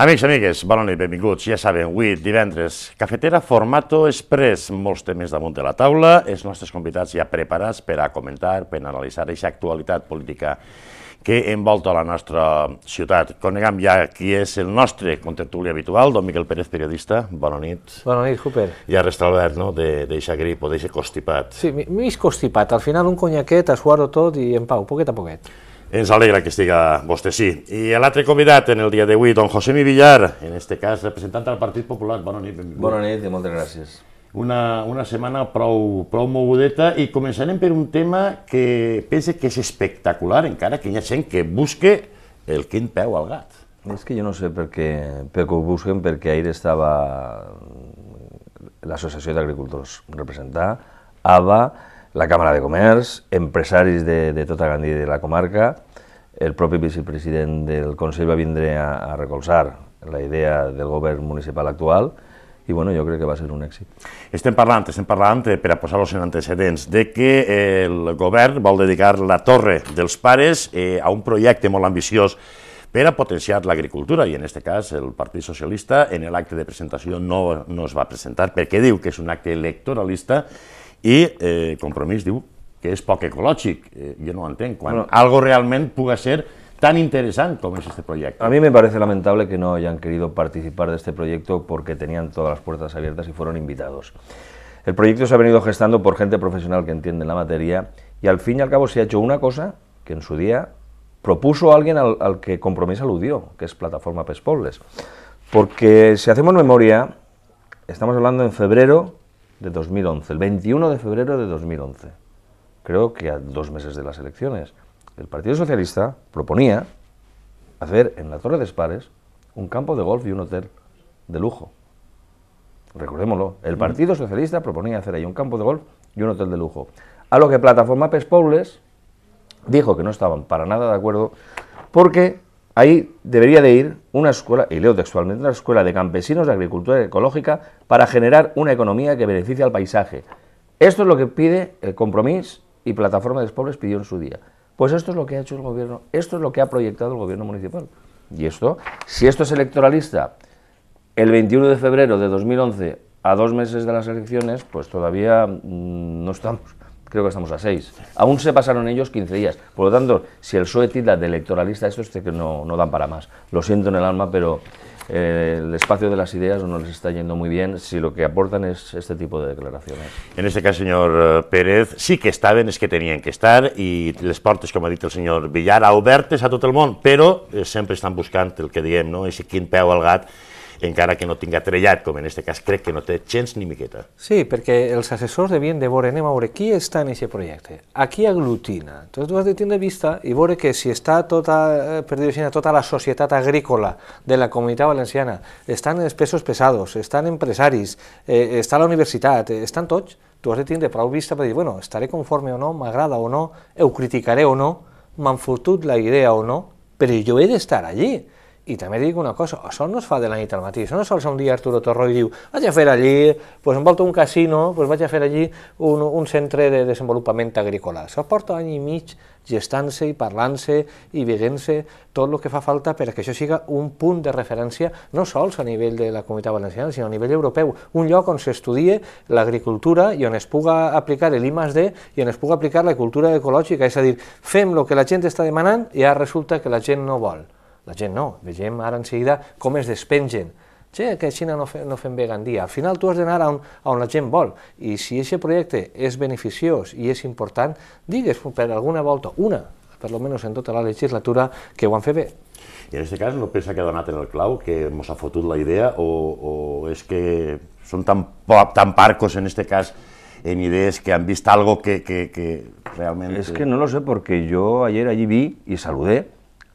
Amics, amigues, bona nit, benvinguts. Ja sabem, avui, divendres, cafetera formato express. Molts temes damunt de la taula. Els nostres convidats ja preparats per a comentar, per a analitzar aquesta actualitat política que envolta la nostra ciutat. Coneguem ja qui és el nostre contertuli habitual, don Miquel Pérez, periodista. Bona nit. Bona nit, Hooper. Ja l'Albert, no?, d'eixa grip o d'eixa constipat. Sí, més constipat. Al final un conyaquet, a suar-ho tot i en pau, poquet a poquet. Ens alegra que estiga vostè, sí. I l'altre convidat en el dia d'avui, don José Mi Villar, en este cas representant del Partit Popular. Bona nit. Benvingut. Bona nit i moltes gràcies. Una, una setmana prou, prou mogudeta i començarem per un tema que pense que és espectacular, encara que hi ha gent que busque el quin peu al gat. És que jo no sé per què, per què ho busquen, perquè ahir estava l'Associació d'Agricultors representada, ABA, la Càmera de Comerç, empresaris de, de tota Gandhi de la comarca, el propi vicepresident del Consell va vindre a, a recolzar la idea del govern municipal actual i bueno, jo crec que va ser un èxit. Estem parlant, estem parlant, eh, per a posar-los en antecedents, de que el govern vol dedicar la torre dels pares eh, a un projecte molt ambiciós per a potenciar l'agricultura, i en aquest cas el Partit Socialista en l'acte de presentació no, no es va presentar perquè diu que és un acte electoralista ...y eh, Compromís diu que es poc ecològic. ...yo eh, no ho algo realmente pudo ser tan interesante como es este proyecto. A mí me parece lamentable que no hayan querido participar de este proyecto porque tenían todas las puertas abiertas y fueron invitados. El proyecto se ha venido gestando por gente profesional que entiende la materia y al fin y al cabo se ha hecho una cosa que en su día propuso alguien al, al, que Compromís aludió, que es Plataforma Pespobles. Porque si hacemos memoria, estamos hablando en febrero de 2011, el 21 de febrero de 2011, creo que a dos meses de las elecciones, el Partido Socialista proponía hacer en la Torre de Espares un campo de golf y un hotel de lujo. Recordémoslo, el Partido Socialista proponía hacer ahí un campo de golf y un hotel de lujo. A lo que Plataforma Pes Pobles dijo que no estaban para nada de acuerdo porque Ahí debería de ir una escuela, y leo textualmente, una escuela de campesinos de agricultura ecológica para generar una economía que beneficie al paisaje. Esto es lo que pide el compromiso y Plataforma de los Pobres pidió en su día. Pues esto es lo que ha hecho el gobierno, esto es lo que ha proyectado el gobierno municipal. Y esto, si esto es electoralista, el 21 de febrero de 2011, a dos meses de las elecciones, pues todavía mm, no estamos creo que estamos a seis. Aún se pasaron ellos 15 días. Por lo tanto, si el PSOE tira de electoralista, esto es que no, no dan para más. Lo siento en el alma, pero eh, el espacio de las ideas no les está yendo muy bien si lo que aportan es este tipo de declaraciones. En este caso, señor eh, Pérez, sí que estaban, es que tenían que estar, y les portes, como ha dicho el señor Villar, a obertes a todo el mundo, pero eh, siempre están buscando el que diem, no? y si peo al gat encara que no tinga trellat, com en aquest cas crec que no té gens ni miqueta. Sí, perquè els assessors devien de veure, anem a veure qui està en aquest projecte, a qui aglutina. Entonces tu has de tenir vista i veure que si està tota, eh, per dir tota la societat agrícola de la comunitat valenciana, estan els pesos pesados, estan empresaris, eh, està la universitat, eh, estan tots, tu has de tenir prou vista per dir, bueno, estaré conforme o no, m'agrada o no, ho criticaré o no, m'han fotut la idea o no, però jo he d'estar allí. I també dic una cosa, això no es fa de la nit al matí, això no sols un dia Arturo Torró i diu vaig a fer allí, pues em volto un casino, pues vaig a fer allí un, un centre de desenvolupament agrícola. Això porta any i mig gestant-se i parlant-se i veient-se tot el que fa falta perquè això siga un punt de referència no sols a nivell de la comunitat valenciana, sinó a nivell europeu, un lloc on s'estudie l'agricultura i on es puga aplicar l'I+D i on es puga aplicar la cultura ecològica, és a dir, fem el que la gent està demanant i ara resulta que la gent no vol. La gent no, vegem ara en seguida com es despengen. Sí, que a Xina no, fe, no fem dia. Al final tu has d'anar on, on la gent vol. I si aquest projecte és beneficiós i és important, digues per alguna volta, una, per almenys en tota la legislatura, que ho han fet bé. I en aquest cas no pensa que ha donat en el clau, que ens ha fotut la idea, o, o és que són tan, tan parcos en aquest cas en idees que han vist algo que, que, que realment... És que no lo sé, perquè jo ayer allí vi i saludé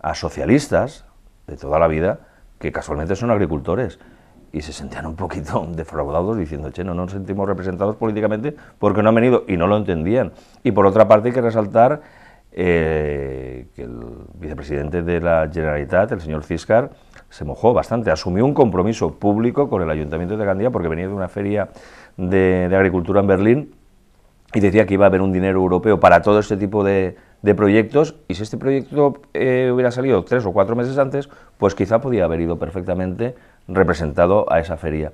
a socialistas de toda la vida que casualmente son agricultores y se sentían un poquito defraudados diciendo, che, no nos sentimos representados políticamente porque no han venido y no lo entendían. Y por otra parte hay que resaltar eh, que el vicepresidente de la Generalitat, el señor Ciscar, se mojó bastante, asumió un compromiso público con el ayuntamiento de Gandía porque venía de una feria de agricultura en Berlín y decía que iba a haber un dinero europeo para todo este tipo de, proyectos y si este proyecto eh, hubiera salido tres o cuatro meses antes, pues quizá podía haber ido perfectamente representado a esa feria.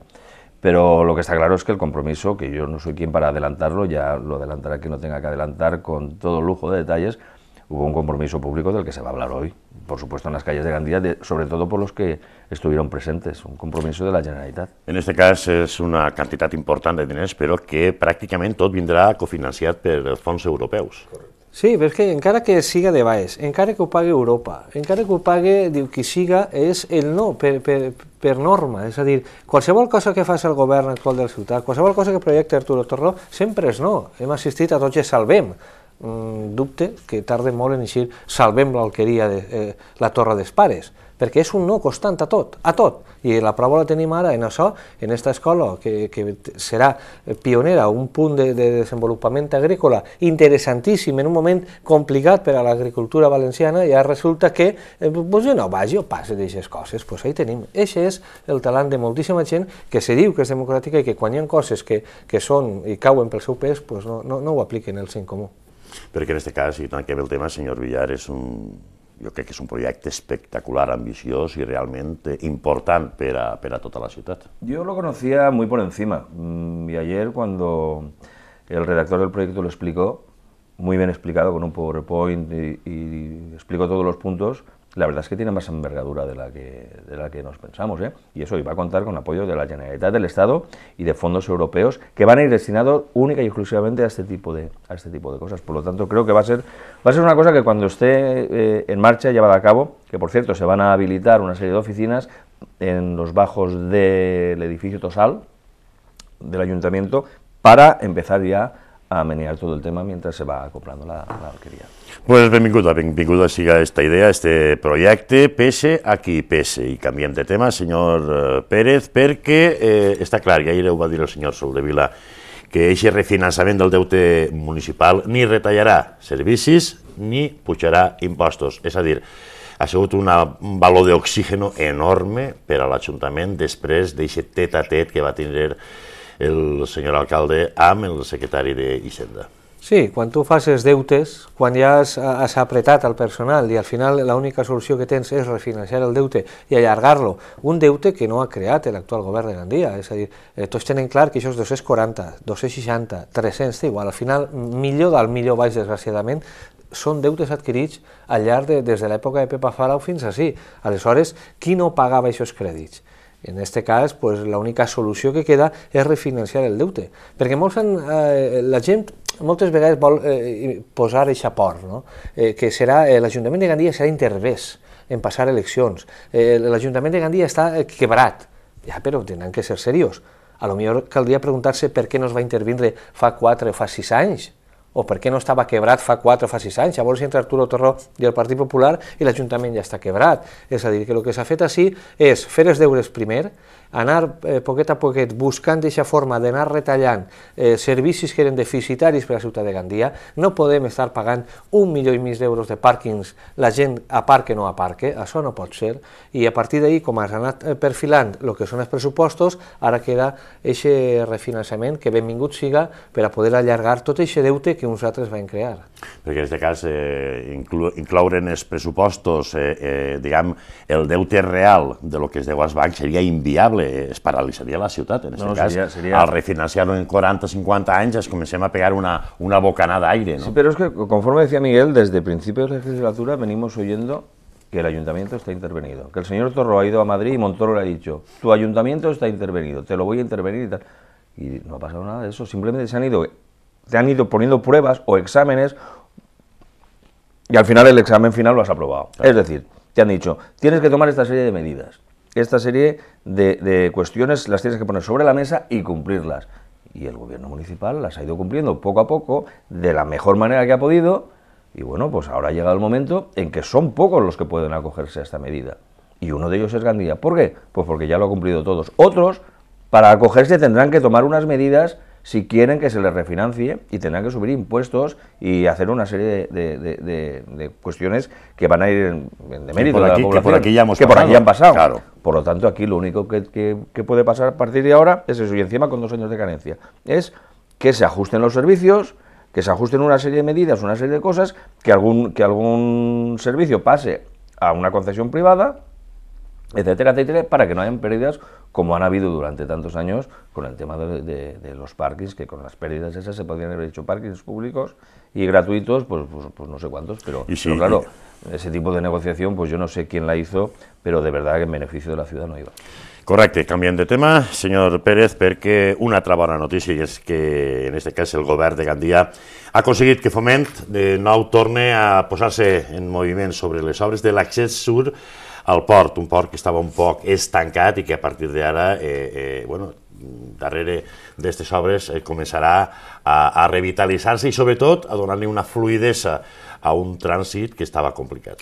Pero lo que está claro es que el compromiso, que yo no soy quien para adelantarlo, ya lo adelantará quien no tenga que adelantar con todo lujo de detalles, hubo un compromiso público del que se va a hablar hoy. por supuesto, en las calles de Gandía, de, sobre todo por los que estuvieron presentes, un compromiso de la Generalitat. En este caso es una cantidad importante de diners, pero que pràcticament tot vindrà cofinanciat per fondos europeos. Sí, pero es que encara que siga de baix, encara que ho pagui Europa, encara que ho pagui diu, qui siga, és el no, per, per, per norma. És a dir, qualsevol cosa que faci el govern actual de la ciutat, qualsevol cosa que projecte Arturo Torró, sempre és no. Hem assistit a tots i salvem Mm, dubte que tarda molt en dir salvem l'alqueria de eh, la Torre dels Pares, perquè és un no constant a tot, a tot. I la prova la tenim ara en això, en aquesta escola, que, que serà pionera, un punt de, de desenvolupament agrícola interessantíssim en un moment complicat per a l'agricultura valenciana, i ara resulta que eh, pues jo no vagi o passi d'aquestes coses. Doncs pues ahí tenim. Això és el talent de moltíssima gent que se diu que és democràtica i que quan hi ha coses que, que són i cauen pel seu pes, pues no, no, no ho apliquen els en comú. pero que en este caso, si tan que ver el tema, señor Villar, es un, yo que es un proyecto espectacular, ambicioso y realmente eh, importante para toda la ciudad. Yo lo conocía muy por encima mm, y ayer cuando el redactor del proyecto lo explicó, muy bien explicado con un PowerPoint y explicó todos los puntos, la verdad es que tiene más envergadura de la que, de la que nos pensamos. ¿eh? Y eso va a contar con apoyo de la Generalitat del Estado y de fondos europeos que van a ir destinados única y exclusivamente a este tipo de, a este tipo de cosas. Por lo tanto, creo que va a ser, va a ser una cosa que cuando esté eh, en marcha, llevada a cabo, que por cierto se van a habilitar una serie de oficinas en los bajos del edificio Tosal del ayuntamiento para empezar ya a menear todo el tema mientras se va comprando la, la alqueria. Pues benvinguda, benvinguda siga esta idea, este proyecto, pese aquí, qui pese. I canviem de tema, señor eh, Pérez, porque eh, està clar, i ahir ho va dir el senyor Sobrevila, que aquest refinançament del deute municipal ni retallarà servicis ni pujarà impostos. Es a dir, ha sigut una, un valor d'oxígeno enorme per a l'Ajuntament després d'aquest tet a tet que va a tindre el senyor alcalde amb el secretari d'Hisenda. Sí, quan tu fas els deutes, quan ja has, has apretat el personal i al final l'única solució que tens és refinanciar el deute i allargar-lo. Un deute que no ha creat l'actual govern de Gandia, és a dir, eh, tots tenen clar que això és 240, 260, 300, igual, al final millor del millor baix, desgraciadament, són deutes adquirits al llarg de, des de l'època de Pepa Farau fins a sí. Aleshores, qui no pagava aquests crèdits? En aquest cas, pues, l'única solució que queda és refinanciar el deute, perquè molts han, eh, la gent moltes vegades vol eh, posar aquest aport, no? eh, que serà eh, l'Ajuntament de Gandia serà intervés en passar eleccions, eh, l'Ajuntament de Gandia està eh, quebrat, ja, però tenen que ser seriosos. A lo millor caldria preguntar-se per què no es va intervindre fa 4 o fa 6 anys, o per què no estava quebrat fa 4 o fa 6 anys, llavors entre Arturo Torró i el Partit Popular i l'Ajuntament ja està quebrat. És a dir, que el que s'ha fet així és fer els deures primer, anar eh, poquet a poquet buscant d'aquesta forma d'anar retallant eh, servicis que eren deficitaris per a la ciutat de Gandia, no podem estar pagant un milió i mig d'euros de pàrquings la gent a parc que no a parque, això no pot ser, i a partir d'ahir, com has anat eh, perfilant el que són els pressupostos, ara queda aquest refinançament que benvingut siga per a poder allargar tot aquest deute que uns altres van crear. Porque en este caso, eh, en els eh, eh el deute real de lo que es de als sería inviable, es paralitzaria la ciudad, En este caso, al refinanciarlo en 40-50 años comencemos a pegar una, una bocanada aire. ¿no? Sí, pero es que conforme decía Miguel, desde principios de legislatura venimos oyendo que el ayuntamiento está intervenido, que el señor Torro ha ido a Madrid y Montoro le ha dicho, tu ayuntamiento está intervenido, te lo voy a intervenir y tal. Y no ha pasado nada de eso, simplemente se han ido te han ido poniendo pruebas o exámenes y al final el examen final lo has aprobado. Es decir, te han dicho, tienes que tomar esta serie de medidas, esta serie de, cuestiones las tienes que poner sobre la mesa y cumplirlas. Y el gobierno municipal las ha ido cumpliendo poco a poco, de la mejor manera que ha podido, y bueno, pues ahora ha llegado el momento en que son pocos los que pueden acogerse a esta medida. Y uno de ellos es Gandía. ¿Por qué? Pues porque ya lo ha cumplido todos. Otros, para acogerse, tendrán que tomar unas medidas si quieren que se les refinancie y tendrán que subir impuestos y hacer una serie de, de, cuestiones que van a ir en, de la población, que por aquí ya han pasado. Por lo tanto, aquí lo único que, que, puede pasar a partir de ahora es eso, y encima con dos años de carencia, es que se ajusten los servicios, que se ajusten una serie de medidas, una serie de cosas, que algún, que algún servicio pase a una concesión privada, etcétera, etcétera, para que no hayan pérdidas como han habido durante tantos años con el tema de, de, de los parkings, que con las pérdidas esas se podrían haber hecho parkings públicos y gratuitos, pues, pues, pues no sé cuántos, pero, y sí, pero claro, y... ese tipo de negociación, pues yo no sé quién la hizo, pero de verdad que en beneficio de la ciudad no iba. Correcte, canviem de tema, senyor Pérez, perquè una altra bona notícia, i és que en aquest cas el govern de Gandia ha aconseguit que Foment de nou torne a posar-se en moviment sobre les obres de l'accés sur el port, un port que estava un poc estancat i que a partir d'ara, eh, eh, bueno, darrere d'aquestes obres eh, començarà a, a revitalitzar-se i sobretot a donar-li una fluidesa a un trànsit que estava complicat.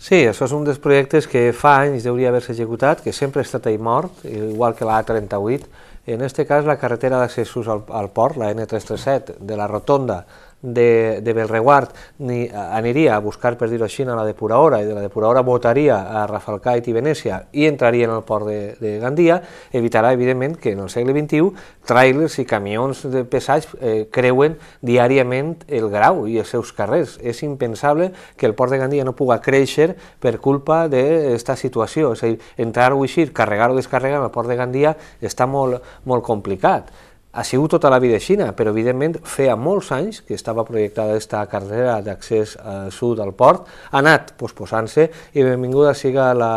Sí, això és un dels projectes que fa anys hauria d'haver-se executat, que sempre ha estat ahí mort, igual que la A38. En aquest cas, la carretera d'accessos al, al port, la N337, de la rotonda de, de Belreguard ni, aniria a buscar, per dir-ho així, a la depuradora, i de la depuradora votaria a Rafalcait i Venècia i entraria en el port de, de Gandia, evitarà, evidentment, que en el segle XXI trailers i camions de pesatge eh, creuen diàriament el Grau i els seus carrers. És impensable que el port de Gandia no puga créixer per culpa d'aquesta situació. És a dir, entrar o eixir, carregar o descarregar en el port de Gandia està molt, molt complicat ha sigut tota la vida aixina, però evidentment feia molts anys que estava projectada aquesta carretera d'accés al eh, sud al port, ha anat posposant-se i benvinguda siga la,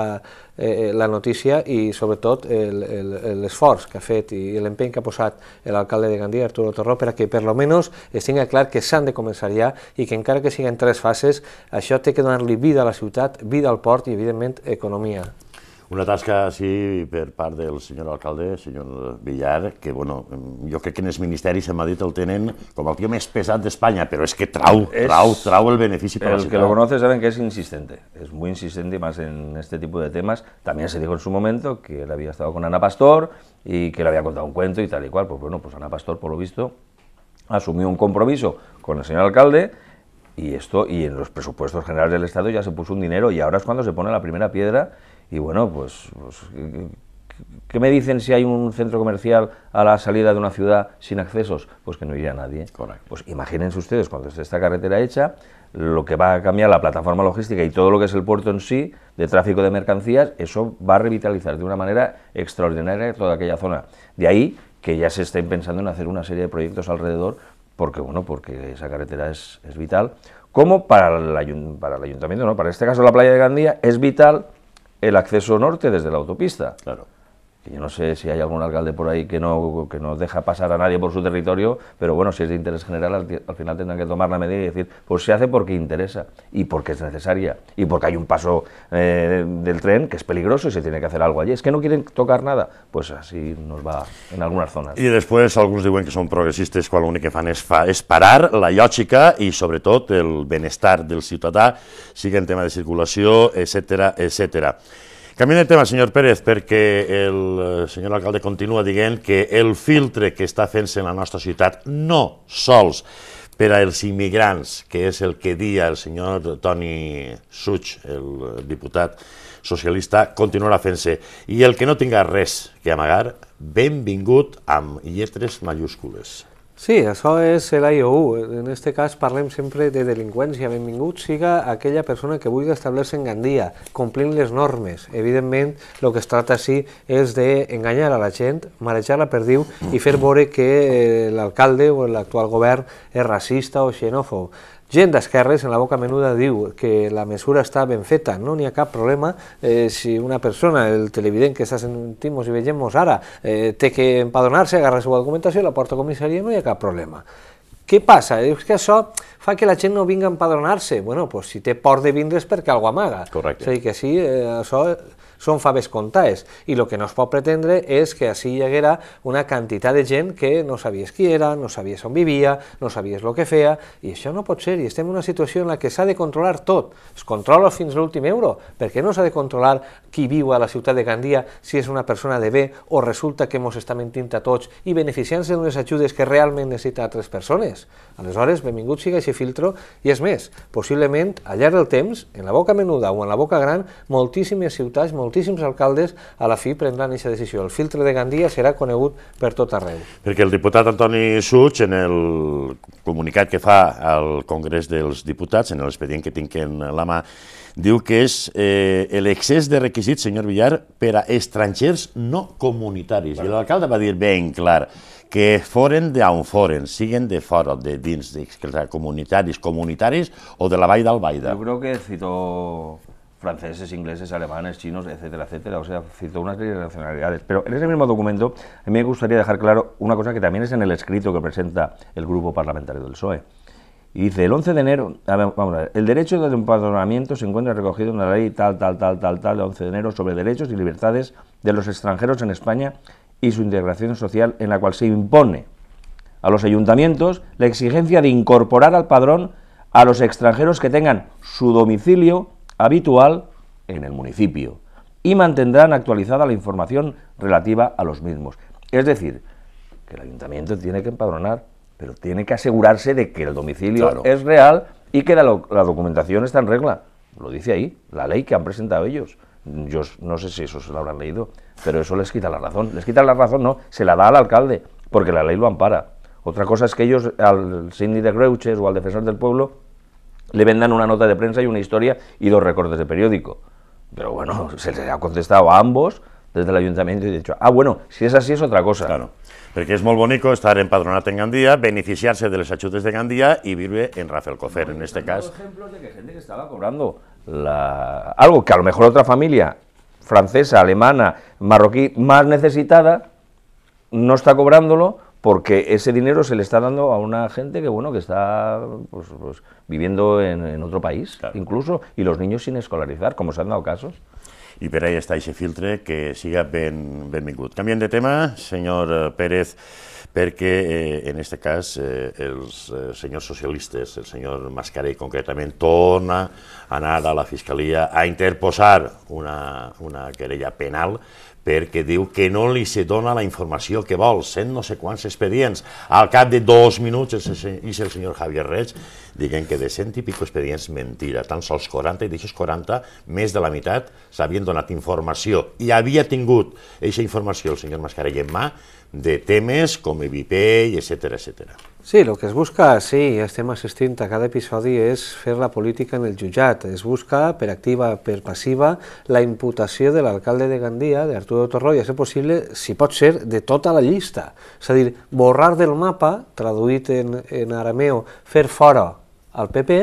eh, eh la notícia i sobretot l'esforç que ha fet i l'empeny que ha posat l'alcalde de Gandia, Arturo Torró, perquè per lo menys es tinga clar que s'han de començar ja i que encara que siguin tres fases, això té que donar-li vida a la ciutat, vida al port i evidentment economia. Una tasca, así per parte del señor alcalde, señor Villar, que, bueno, yo creo que en se ministerio ha Madrid el tenen como el más pesado de España, pero es que trau, trau, trau el benefici el la que lo conoce saben que es insistente, es muy insistente más en este tipo de temas. También se dijo en su momento que él había estado con Ana Pastor y que le había contado un cuento y tal y cual. Pues bueno, pues Ana Pastor, por lo visto, asumió un compromiso con el señor alcalde y esto, y en los presupuestos generales del Estado ya se puso un dinero y ahora es cuando se pone la primera piedra y bueno, pues, pues ¿Qué me dicen si hay un centro comercial a la salida de una ciudad sin accesos? Pues que no iría nadie. Pues imagínense ustedes, cuando esté esta carretera hecha, lo que va a cambiar la plataforma logística y todo lo que es el puerto en sí, de tráfico de mercancías, eso va a revitalizar de una manera extraordinaria toda aquella zona. De ahí que ya se estén pensando en hacer una serie de proyectos alrededor, porque bueno, porque esa carretera es, es vital, como para el, para el ayuntamiento, ¿no? Para este caso la playa de Gandía es vital el acceso norte desde la autopista. Claro que yo no sé si hay algún alcalde por ahí que no, que no deja pasar a nadie por su territorio, pero bueno, si es de interés general, al, final tendrán que tomar la medida y decir, pues se hace porque interesa y porque es necesaria y porque hay un paso eh, del tren que es peligroso y se tiene que hacer algo allí. Es que no quieren tocar nada, pues así nos va en algunas zonas. Y después algunos dicen que son progresistas progresistas lo único que fan es fa, parar la y sobre todo el bienestar del ciudadano, sigue el tema de circulación, etcétera, etcétera. Canviem de tema, senyor Pérez, perquè el eh, senyor alcalde continua dient que el filtre que està fent-se en la nostra ciutat no sols per als immigrants, que és el que dia el senyor Toni Suig, el diputat socialista, continuarà fent-se. I el que no tinga res que amagar, benvingut amb lletres majúscules. Sí, això és l'IOU. En aquest cas parlem sempre de delinqüència. Benvingut siga aquella persona que vulgui establir-se en Gandia, complint les normes. Evidentment, el que es tracta així és d'enganyar a la gent, marejar-la per diu i fer veure que eh, l'alcalde o l'actual govern és racista o xenòfob. Gent d'esquerres en la boca menuda diu que la mesura està ben feta, no n'hi ha cap problema eh, si una persona, el televident que està sentint-nos i veiem nos ara, eh, té que empadronar-se, agarrar la seva documentació, la porta a comissaria, no hi ha cap cap problema. Què passa? És que això fa que la gent no vingui a empadronar-se. Bueno, doncs si té por de vindre és perquè alguna amaga. Correcte. És a dir, que sí, eh, això són faves contades i el que no es pot pretendre és que així hi haguera una quantitat de gent que no sabies qui era, no sabies on vivia, no sabies el que feia, i això no pot ser, i estem en una situació en la que s'ha de controlar tot, es controla fins l'últim euro, perquè no s'ha de controlar qui viu a la ciutat de Gandia, si és una persona de bé o resulta que ens està mentint a tots i beneficiant-se d'unes ajudes que realment necessita altres persones. Aleshores, benvingut siga aquest filtro, i és més, possiblement, al llarg del temps, en la boca menuda o en la boca gran, moltíssimes ciutats, molt moltíssims alcaldes a la fi prendran aquesta decisió. El filtre de Gandia serà conegut per tot arreu. Perquè el diputat Antoni Suig, en el comunicat que fa al Congrés dels Diputats, en l'expedient que tinc en la mà, diu que és eh, l'excés de requisits, senyor Villar, per a estrangers no comunitaris. I l'alcalde va dir ben clar que foren d'on foren, siguen de fora, de dins, de, comunitaris, comunitaris o de la vall d'Albaida. Jo crec que citó franceses, ingleses, alemanes, chinos, etcétera, etcétera. O sea, cito una serie de nacionalidades. Pero en ese mismo documento, a mí me gustaría dejar claro una cosa que también es en el escrito que presenta el grupo parlamentario del PSOE. Y dice, el 11 de enero, vamos a ver, el derecho de empadronamiento se encuentra recogido en la ley tal, tal, tal, tal, tal, de 11 de enero sobre derechos y libertades de los extranjeros en España y su integración social, en la cual se impone a los ayuntamientos la exigencia de incorporar al padrón a los extranjeros que tengan su domicilio habitual en el municipio y mantendrán actualizada la información relativa a los mismos. Es decir, que el ayuntamiento tiene que empadronar, pero tiene que asegurarse de que el domicilio es real y que la, documentación está en regla. Lo dice ahí, la ley que han presentado ellos. Yo no sé si eso se lo habrán leído, pero eso les quita la razón. Les quita la razón, no, se la da al alcalde, porque la ley lo ampara. Otra cosa es que ellos, al Cindy de Greuches o al defensor del pueblo, le vendan una nota de prensa y una historia y dos recortes de periódico. Pero bueno, se les ha contestado a ambos desde el ayuntamiento y dicho, ah, bueno, si es así es otra cosa. Claro, porque es muy bonito estar empadronado en Gandía, beneficiarse de los achutes de Gandía y vivir en Rafael Cocer, en este caso. ejemplo de que gente que estaba cobrando algo que a lo mejor otra familia francesa, alemana, marroquí, más necesitada, no está cobrándolo porque ese dinero se le está dando a una gente que bueno que está pues, pues, viviendo en, otro país incluso y los niños sin escolarizar como se han dado casos y pero ahí está ese filtre que siga ben, ben También de tema, señor Pérez. perquè eh, en aquest cas eh, els eh, senyors socialistes, el senyor Mascarell concretament, torna a anar a la Fiscalia a interposar una, una querella penal perquè diu que no li se dona la informació que vol, sent no sé quants expedients. Al cap de dos minuts és el, és el senyor Javier Reig diguem que de cent i pico expedients mentira, tan sols 40 i d'aixòs 40, més de la meitat s'havien donat informació i havia tingut aquesta informació el senyor Mascarell en mà de temes com EVP, etc etc. Sí, el que es busca, sí, estem assistint a cada episodi, és fer la política en el jutjat. Es busca, per activa, per passiva, la imputació de l'alcalde de Gandia, d'Arturo Torró, i a ser possible, si pot ser, de tota la llista. És a dir, borrar del mapa, traduït en, en arameo, fer fora al PP,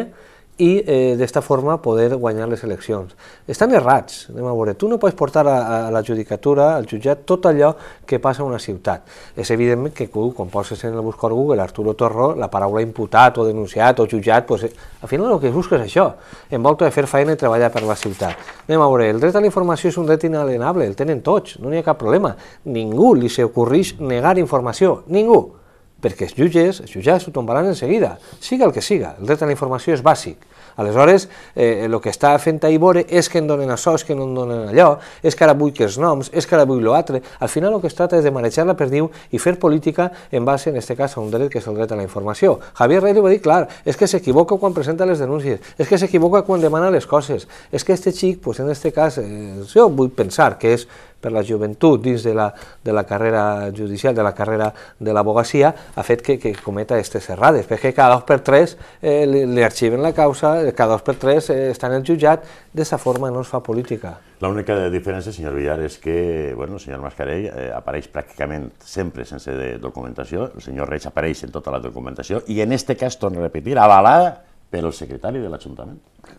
i eh, d'esta forma poder guanyar les eleccions. Estan errats, anem a veure, tu no pots portar a, a la judicatura, al jutjat, tot allò que passa a una ciutat. És evident que tu, quan poses en el buscador Google Arturo Torró, la paraula imputat o denunciat o jutjat, pues, eh, al final el que busques és això, en volta de fer feina i treballar per la ciutat. Anem a veure, el dret a la informació és un dret inalienable, el tenen tots, no n'hi ha cap problema. Ningú li s'ocorreix negar informació, ningú perquè els jutges, els jutjats ho tombaran en seguida, siga el que siga, el dret a la informació és bàsic. Aleshores, eh, el que està fent Aibore és que en donen això, és que no en donen allò, és que ara vull que els noms, és que ara vull l'altre. Al final el que es tracta és de manejar la perdiu i fer política en base, en aquest cas, a un dret que és el dret a la informació. Javier Reyes ho va dir, clar, és que s'equivoca quan presenta les denúncies, és que s'equivoca quan demana les coses, és que este xic, pues, en aquest cas, eh, jo vull pensar que és per la joventut dins de la, de la carrera judicial, de la carrera de l'abogacia, ha fet que, que cometa aquestes errades, perquè cada dos per tres eh, li, li arxiven la causa, cada dos per tres eh, estan en el jutjat, d'aquesta forma no es fa política. L'única diferència, senyor Villar, és que bueno, el senyor Mascarell eh, apareix pràcticament sempre sense de documentació, el senyor Reig apareix en tota la documentació i en este cas, torno a repetir, avalada pel secretari de l'Ajuntament.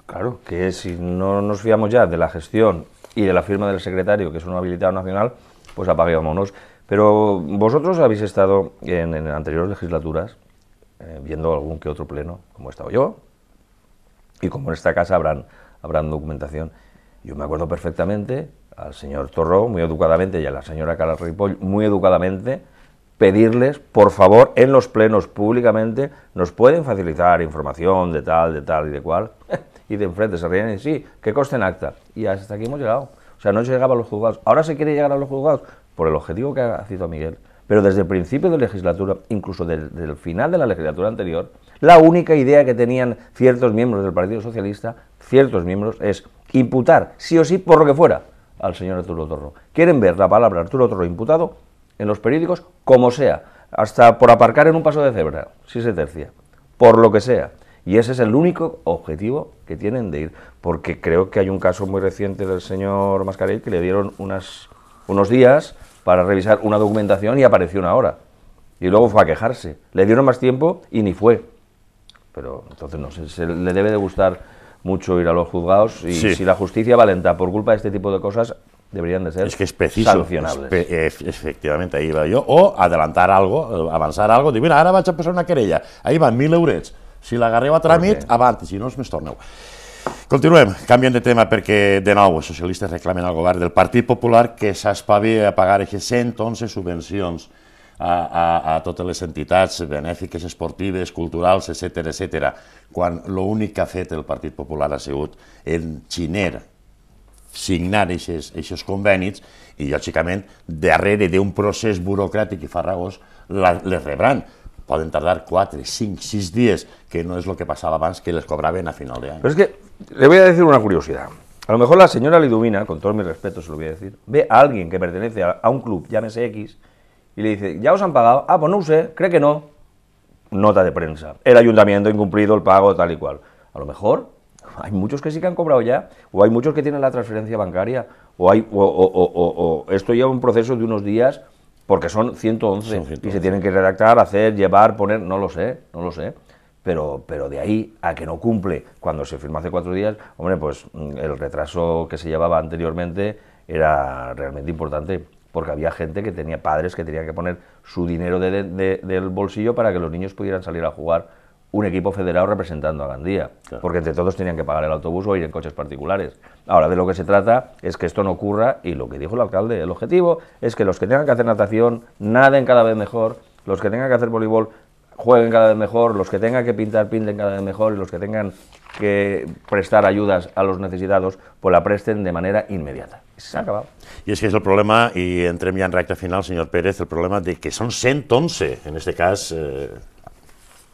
Claro, que si no nos fiamos ya de la gestión y de la firma del secretario, que es un habilitado nacional, pues apaguémonos. Pero vosotros habéis estado en, anteriores legislaturas eh, viendo algún que otro pleno, como he estado yo, y como en esta casa habrán, habrán documentación. Yo me acuerdo perfectamente al señor Torró, muy educadamente, y a la señora caras Ripoll, muy educadamente, pedirles, por favor, en los plenos públicamente, nos pueden facilitar información de tal, de tal y de cual. y de enfrente se ríen y sí, que coste en acta. Y hasta aquí hemos llegado. O sea, no llegaba a los juzgados. Ahora se quiere llegar a los juzgados por el objetivo que ha citado Miguel. Pero desde el principio de legislatura, incluso desde el final de la legislatura anterior, la única idea que tenían ciertos miembros del Partido Socialista, ciertos miembros, es imputar, sí o sí, por lo que fuera, al señor Arturo Torro. Quieren ver la palabra Arturo Torro imputado en los periódicos, como sea, hasta por aparcar en un paso de cebra, si se tercia, por lo que sea. Y ese es el único objetivo que tienen de ir, porque creo que hay un caso muy reciente del señor Mascarell que le dieron unas, unos días para revisar una documentación y apareció una hora. Y luego fue a quejarse. Le dieron más tiempo y ni fue. Pero entonces no sé, le debe de gustar mucho ir a los juzgados y si la justicia valenta por culpa de este tipo de cosas, deberían de ser es que es preciso, sancionables. Es es, efectivamente, ahí iba yo. O adelantar algo, eh, avançar algo, dir, mira, ara vaig a passar una querella, ahí van 1.000 eurets, si l'agarreu a tràmit, okay. avant, si no, es més torneu. Continuem, canviem de tema perquè, de nou, els socialistes reclamen al govern del Partit Popular que s'espavi a pagar aquestes 111 subvencions a, a, a totes les entitats benèfiques, esportives, culturals, etc etc. quan l'únic que ha fet el Partit Popular ha sigut en xiner, signar esos y y lógicamente, de de de un proceso burocrático y la, les rebran. Pueden tardar cuatro, 5, 6 días, que no es lo que pasaba antes, que les cobraban a final de año. Pero es que le voy a decir una curiosidad. A lo mejor la señora Liduvina, con todo mi respeto se lo voy a decir, ve a alguien que pertenece a, un club, llámese X, y le dice, ¿ya os han pagado? Ah, pues no sé, cree que no. Nota de prensa. El ayuntamiento incumplido el pago, tal y cual. A lo mejor hay muchos que sí que han cobrado ya, o hay muchos que tienen la transferencia bancaria, o, hay, o, esto lleva un proceso de unos días, porque son 111, y se tienen que redactar, hacer, llevar, poner, no lo sé, no lo sé. Pero, pero de ahí a que no cumple cuando se firma hace cuatro días, hombre, pues mm, el retraso que se llevaba anteriormente era realmente importante porque había gente que tenía padres que tenían que poner su dinero del bolsillo para que los niños pudieran salir a jugar un equipo federado representando a Gandía, porque entre todos tenían que pagar el autobús o ir en coches particulares. Ahora, de lo que se trata es que esto no ocurra y lo que dijo el alcalde, el objetivo es que los que tengan que hacer natación naden cada vez mejor, los que tengan que hacer voleibol jueguen cada vez mejor, los que tengan que pintar pinten cada vez mejor y los que tengan que prestar ayudas a los necesitados pues la presten de manera inmediata. Se ha acabado. Y es que es el problema, y entre ya en recta final, señor Pérez, el problema de que son 111, en este caso... Eh,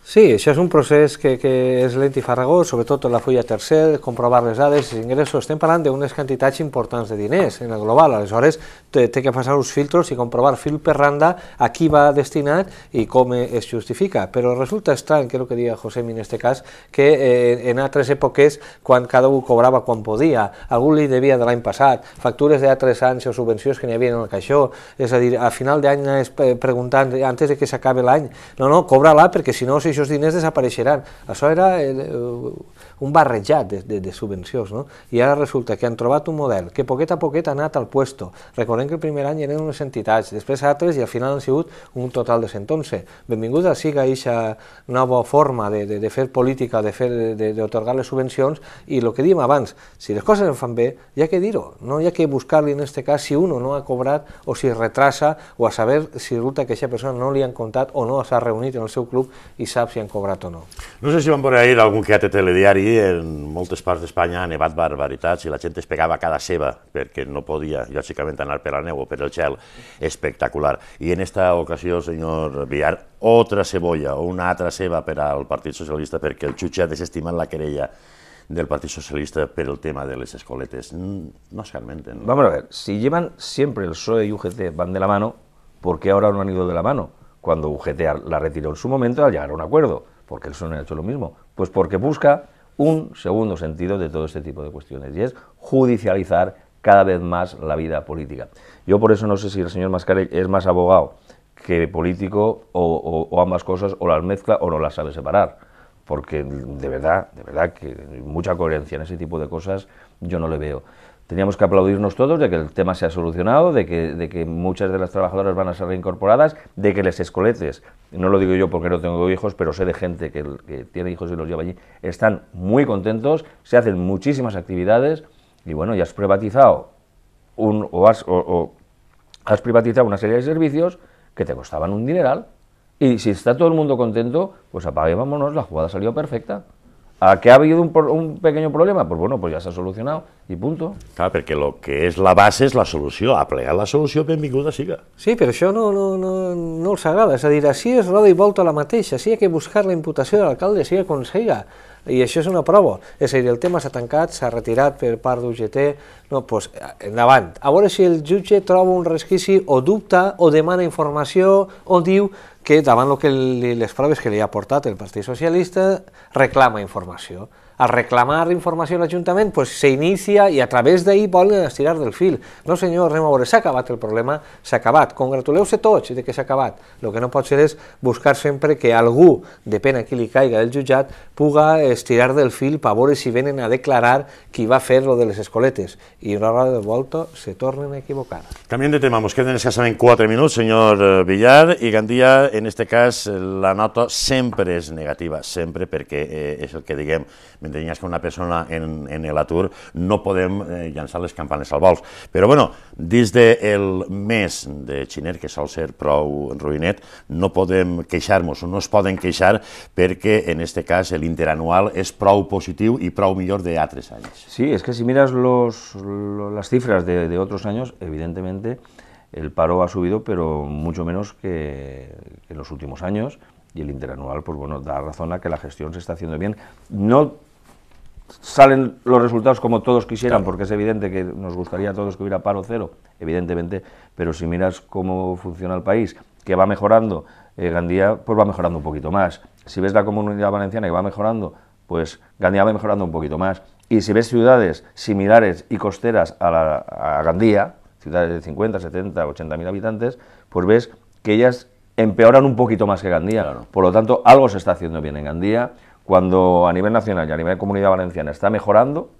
Sí, això és un procés que, que és lent i farragós, sobretot la fulla tercera, comprovar les dades, els ingressos. Estem parlant d'unes quantitats importants de diners en el global, aleshores té, que passar uns filtros i comprovar fil per randa a qui va destinat i com es justifica. Però resulta estrany, crec que deia José en este cas, que eh, en altres èpoques, quan cada un cobrava quan podia, algú li devia de l'any passat, factures d'altres anys o subvencions que n'hi havia en el caixó, és a dir, a final d'any anaves eh, preguntant, antes de que s'acabe l'any, no, no, cobra-la perquè si no, si aquests diners desapareixeran. Això era el, eh, un barrejat de, de, de subvencions, no? I ara resulta que han trobat un model que poquet a poquet ha anat al puesto. Recordem que el primer any eren unes entitats, després altres, i al final han sigut un total de 111. Benvinguda siga aquesta nova forma de, de, de fer política, de fer d'otorgar les subvencions, i el que diem abans, si les coses en fan bé, hi ha que dir-ho, no hi ha que buscar-li en aquest cas si uno no ha cobrat o si retrasa o a saber si resulta que aquesta persona no li han contat o no s'ha reunit en el seu club i sap si han cobrat o no. No sé si van veure ahir algun que ha té telediari en partes de España ha nevat barbaritats y la gente pegaba cada seva porque no podía, lògicament, anar per la pero o el gel. Espectacular. y en esta ocasión, señor Villar, otra cebolla o una otra ceba para el Partido Socialista porque el chucha desestima la querella del Partido Socialista pero el tema de los escoletes. No se Vamos a ver, si llevan siempre el PSOE y UGT van de la mano, ¿por qué ahora no han ido de la mano? Cuando UGT la retiró en su momento al llegar a un acuerdo, porque el PSOE no ha hecho lo mismo. Pues porque busca un segundo sentido de todo este tipo de cuestiones, y es judicializar cada vez más la vida política. Yo por eso no sé si el señor Mascarell es más abogado que político o, o ambas cosas, o las mezcla o no las sabe separar porque de verdad, de verdad que mucha coherencia en ese tipo de cosas yo no le veo. Teníamos que aplaudirnos todos de que el tema se ha solucionado, de que, de que muchas de las trabajadoras van a ser reincorporadas, de que les escoletes, no lo digo yo porque no tengo hijos, pero sé de gente que, tiene hijos y los lleva allí, están muy contentos, se hacen muchísimas actividades y bueno, ya has privatizado un, o, o has privatizado una serie de servicios que te costaban un dineral Y si está todo el mundo contento, pues apague, vámonos, la jugada salió perfecta. ¿A qué ha habido un, un, pequeño problema? Pues bueno, pues ya se ha solucionado y punto. Claro, porque lo que es la base es la solució. plegar la solució benvinguda siga. Sí, però això no, no, no, no els agrada. És a dir, així es roda i volta la mateixa. Així hi ha que buscar la imputació de l'alcalde, sigui com siga. I això és una prova. És a dir, el tema s'ha tancat, s'ha retirat per part d'UGT. No, doncs, endavant. A veure si el jutge troba un resquici o dubta o demana informació o diu que davant el que li, les proves que li ha portat el Partit Socialista reclama informació al reclamar informació a l'Ajuntament, pues, s'inicia i a través d'ahir volen estirar del fil. No senyor, anem a veure, s'ha acabat el problema, s'ha acabat. Congratuleu-se tots de que s'ha acabat. El que no pot ser és buscar sempre que algú, depèn a qui li caiga del jutjat, puga estirar del fil per veure si venen a declarar qui va fer lo de les escoletes. I una hora de volta se tornen a equivocar. Canviem de tema, mos queden escassament 4 minuts, senyor eh, Villar, i Gandia, en este cas, la nota sempre és negativa, sempre, perquè eh, és el que diguem mentre hi una persona en, en l'atur, no podem eh, llançar les campanes al vols. Però bueno, des del mes de xiner, que sol ser prou ruïnet, no podem queixar-nos, no es poden queixar perquè en aquest cas l'interanual és prou positiu i prou millor de altres anys. Sí, és que si mires los, los las cifras de, de otros el paro ha subido, pero mucho menos que, que en los últimos años y el interanual, pues bueno, da razón a que la gestión se está haciendo bien. No salen los resultados como todos quisieran, porque es evidente que nos gustaría a todos que hubiera paro cero, evidentemente, pero si miras cómo funciona el país, que va mejorando, eh, Gandía pues va mejorando un poquito más. Si ves la comunidad valenciana que va mejorando, pues Gandía va mejorando un poquito más. Y si ves ciudades similares y costeras a, la, Gandía, ciudades de 50, 70, 80 mil habitantes, pues ves que ellas empeoran un poquito más que Gandía. Por lo tanto, algo se está haciendo bien en Gandía, cuando a nivel nacional y a nivel de comunidad valenciana está mejorando,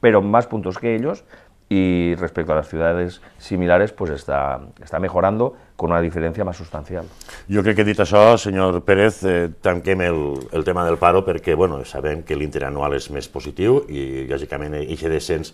pero más puntos que ellos, y respecto a las ciudades similares pues está, está mejorando con una diferencia más sustancial. Yo creo que dit señor señor Pérez, eh, el, el tema del paro porque bueno, saben que l'interanual és més positiu i lògicament aquest descens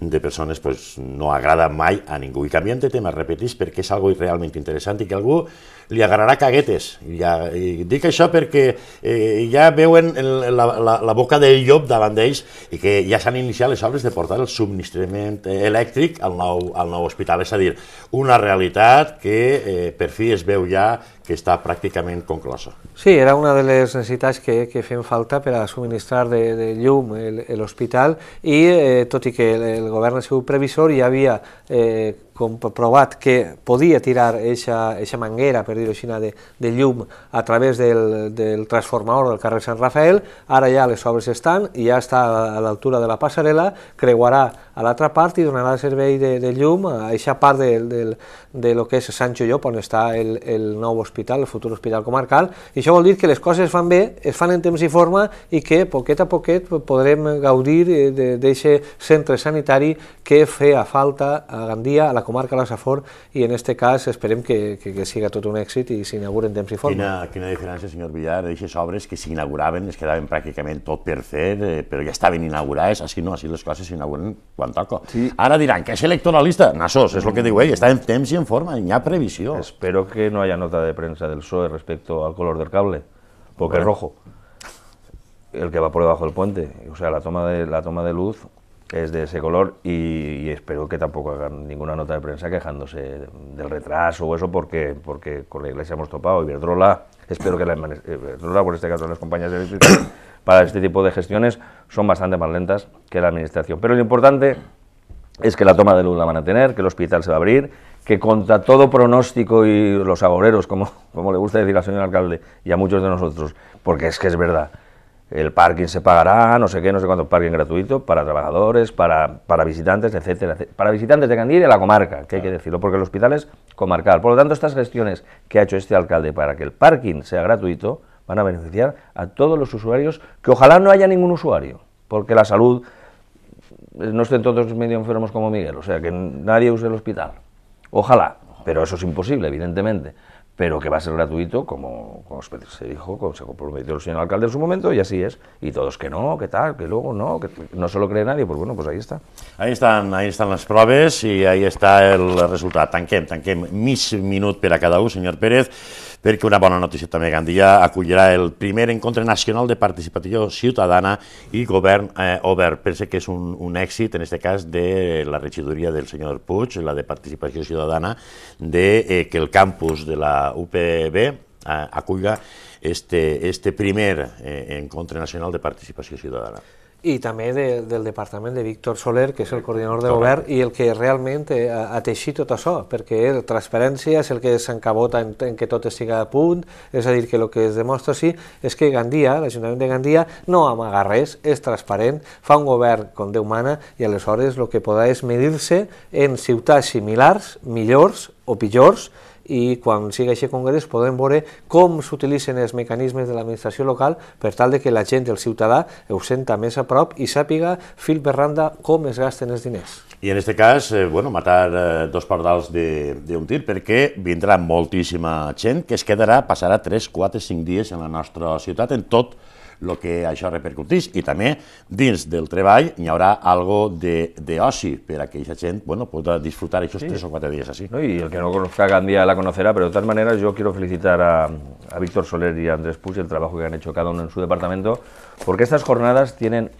de personas pues, no agrada mai a ningún Y cambiante tema, repetís, porque es algo realmente interesante y que algo li agarrarà caguetes. I, ja, i dic això perquè eh, ja veuen el, la, la, la boca del llop davant d'ells i que ja s'han iniciat les obres de portar el subministrament elèctric al nou, al nou hospital. És a dir, una realitat que eh, per fi es veu ja que està pràcticament conclosa. Sí, era una de les necessitats que, que fem falta per a subministrar de, de llum l'hospital i eh, tot i que el, el govern ha sigut previsor i ja havia eh, comprovat que podia tirar aquesta manguera, per dir-ho així, de, de llum a través del, del transformador del carrer Sant Rafael, ara ja les obres estan i ja està a l'altura de la passarel·la, creuarà a l'altra part i donarà servei de, de llum a aquesta part de, de, de lo que és Sancho Llop, on està el, el nou hospital, el futur hospital comarcal, i això vol dir que les coses es fan bé, es fan en temps i forma i que poquet a poquet podrem gaudir eh, d'aquest centre sanitari que feia falta a Gandia, a la comarca de la Safor, i en aquest cas esperem que, que, que siga tot un èxit i s'inauguri en temps i forma. Quina, quina diferència, senyor Villar, d'aquestes obres que s'inauguraven, es quedaven pràcticament tot per fer, eh, però ja estaven inaugurades, així no, així les coses s'inauguren quan ahora dirán que es electoralista. Nassos, es lo que digo, ell, está en temps en forma, y previsión. previsió. Espero que no haya nota de prensa del PSOE respecto al color del cable, porque es rojo. El que va por debajo del puente. O sea, la toma de, la toma de luz es de ese color y, espero que tampoco hagan ninguna nota de prensa quejándose del retraso o eso porque, porque con la iglesia hemos topado. y Iberdrola, espero que la, por este caso las compañías eléctricas, para este tipo de gestiones son bastante más lentas que la administración. Pero lo importante es que la toma de luz la van a tener, que el hospital se va a abrir, que contra todo pronóstico y los agoreros, como, como le gusta decir al señor alcalde y a muchos de nosotros, porque es que es verdad, el parking se pagará, no sé qué, no sé cuánto, parking gratuito para trabajadores, para, visitantes, etcétera, para visitantes de Candil y de la comarca, que hay que decirlo, porque el hospital es comarcal. Por lo tanto, estas gestiones que ha hecho este alcalde para que el parking sea gratuito, van a beneficiar a todos los usuarios, que ojalá no haya ningún usuario, porque la salud eh, no estén todos medio enfermos como Miguel, o sea, que nadie use el hospital. Ojalá, pero eso es imposible, evidentemente. Pero que va a ser gratuito, como, se dijo, como se comprometió el señor alcalde en su momento, y así es. Y todos que no, que tal, que luego no, que no se lo cree nadie, pues bueno, pues ahí está. Ahí están, ahí están las pruebas y ahí está el resultado. Tanquem, tanquem, mis minutos para cada uno, señor Pérez. perquè una bona notícia també, Gandia acollirà el primer encontre nacional de participació ciutadana i govern eh, obert. Pense que és un, un èxit, en aquest cas, de la regidoria del senyor Puig, la de participació ciutadana, de eh, que el campus de la UPB eh, aculla este, este primer eh, encontre nacional de participació ciutadana i també de, del departament de Víctor Soler, que és el coordinador de govern i el que realment eh, ha, teixit tot això, perquè la transparència és el que s'encabota en, en que tot estigui a punt, és a dir, que el que es demostra sí és que Gandia, l'Ajuntament de Gandia, no amaga res, és transparent, fa un govern com Déu mana i aleshores el que podrà és medir-se en ciutats similars, millors, o pitjors, i quan sigui aquest congrés podrem veure com s'utilitzen els mecanismes de l'administració local per tal de que la gent, el ciutadà, ho senta més a prop i sàpiga fil per randa com es gasten els diners. I en aquest cas, eh, bueno, matar eh, dos pardals d'un tir, perquè vindrà moltíssima gent que es quedarà, passarà 3, 4, 5 dies en la nostra ciutat, en tot el lo que això repercutís. Y también dins del treball y ahora algo de per para que esa bueno, pueda disfrutar esos tres o cuatro días así. No, y el que no conozca Gandía la conocerá, pero de todas maneras yo quiero felicitar a, a Víctor Soler y a Andrés Puig el trabajo que han hecho cada uno en su departamento, porque estas jornadas tienen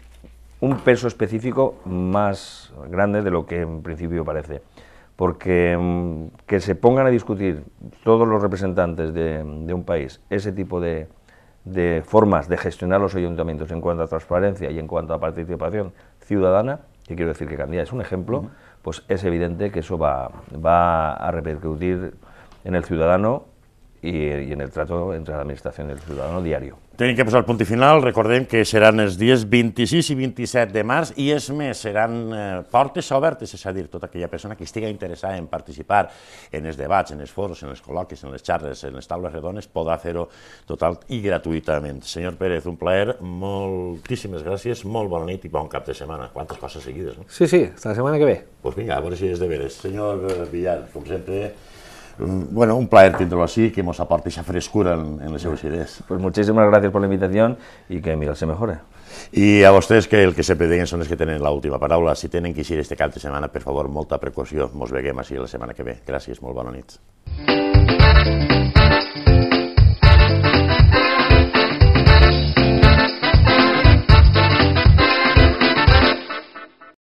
un peso específico más grande de lo que en principio parece. Porque mm, que se pongan a discutir todos los representantes de, de un país ese tipo de, de formas de gestionar los ayuntamientos en cuanto a transparencia y en cuanto a participación ciudadana, que quiero decir que Candía es un ejemplo, pues es evidente que eso va, va a repercutir en el ciudadano i, i en el trato entre la Administración y el ciudadano diario. Tenim que posar el punt i final, recordem que seran els dies 26 i 27 de març i és més, seran eh, portes obertes, és a dir, tota aquella persona que estigui interessada en participar en els debats, en els foros, en els col·loquis, en les xarres, en les taules redones, podrà fer-ho total i gratuïtament. Senyor Pérez, un plaer, moltíssimes gràcies, molt bona nit i bon cap de setmana. Quantes coses seguides, no? Sí, sí, hasta la setmana que ve. Doncs pues vinga, a veure si és de veres. Senyor eh, Villar, com sempre, Mm, bueno, un plaer tindre-lo així, que ens aporta aquesta frescura en, en les seves idees. Pues moltíssimes gràcies per la invitació i que Miguel se mejore. I a vostès, que el que sempre diuen són els que tenen la última paraula, si tenen que eixir este cap de setmana, per favor, molta precaució. ens veguem així la setmana que ve. Gràcies, molt bona nit.